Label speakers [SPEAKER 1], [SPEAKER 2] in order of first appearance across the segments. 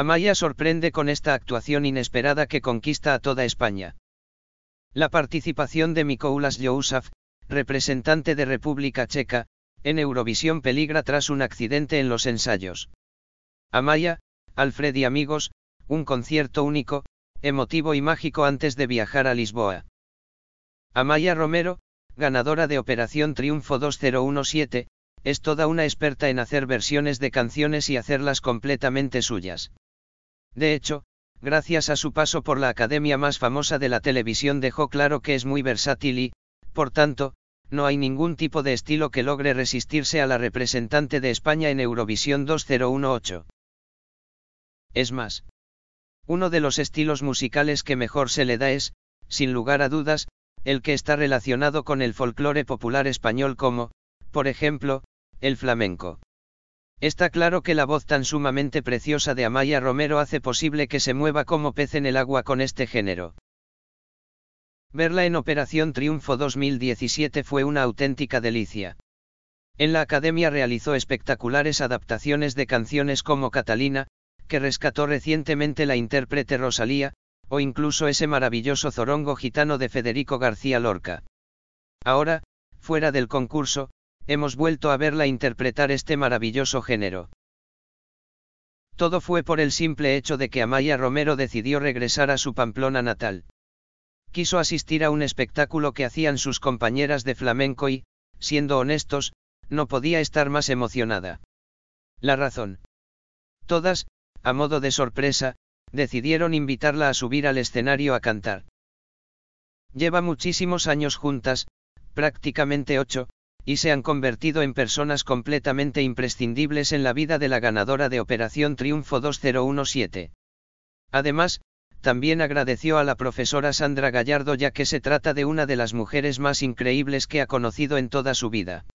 [SPEAKER 1] Amaya sorprende con esta actuación inesperada que conquista a toda España. La participación de Mikoulas Jousaf, representante de República Checa, en Eurovisión peligra tras un accidente en los ensayos. Amaya, Alfred y amigos, un concierto único, emotivo y mágico antes de viajar a Lisboa. Amaya Romero, ganadora de Operación Triunfo 2017, es toda una experta en hacer versiones de canciones y hacerlas completamente suyas. De hecho, gracias a su paso por la academia más famosa de la televisión dejó claro que es muy versátil y, por tanto, no hay ningún tipo de estilo que logre resistirse a la representante de España en Eurovisión 2018. Es más, uno de los estilos musicales que mejor se le da es, sin lugar a dudas, el que está relacionado con el folclore popular español como, por ejemplo, el flamenco. Está claro que la voz tan sumamente preciosa de Amaya Romero hace posible que se mueva como pez en el agua con este género. Verla en Operación Triunfo 2017 fue una auténtica delicia. En la academia realizó espectaculares adaptaciones de canciones como Catalina, que rescató recientemente la intérprete Rosalía, o incluso ese maravilloso zorongo gitano de Federico García Lorca. Ahora, fuera del concurso, hemos vuelto a verla interpretar este maravilloso género. Todo fue por el simple hecho de que Amaya Romero decidió regresar a su Pamplona natal. Quiso asistir a un espectáculo que hacían sus compañeras de flamenco y, siendo honestos, no podía estar más emocionada. La razón. Todas, a modo de sorpresa, decidieron invitarla a subir al escenario a cantar. Lleva muchísimos años juntas, prácticamente ocho, y se han convertido en personas completamente imprescindibles en la vida de la ganadora de Operación Triunfo 2017. Además, también agradeció a la profesora Sandra Gallardo ya que se trata de una de las mujeres más increíbles que ha conocido en toda su vida.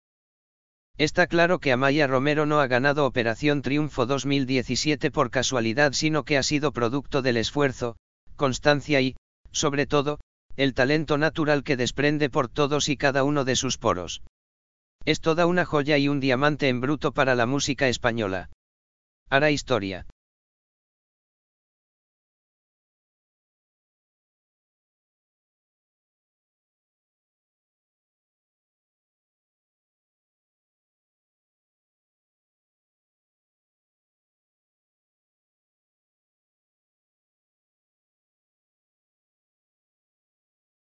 [SPEAKER 1] Está claro que Amaya Romero no ha ganado Operación Triunfo 2017 por casualidad sino que ha sido producto del esfuerzo, constancia y, sobre todo, el talento natural que desprende por todos y cada uno de sus poros. Es toda una joya y un diamante en bruto para la música española. Hará historia.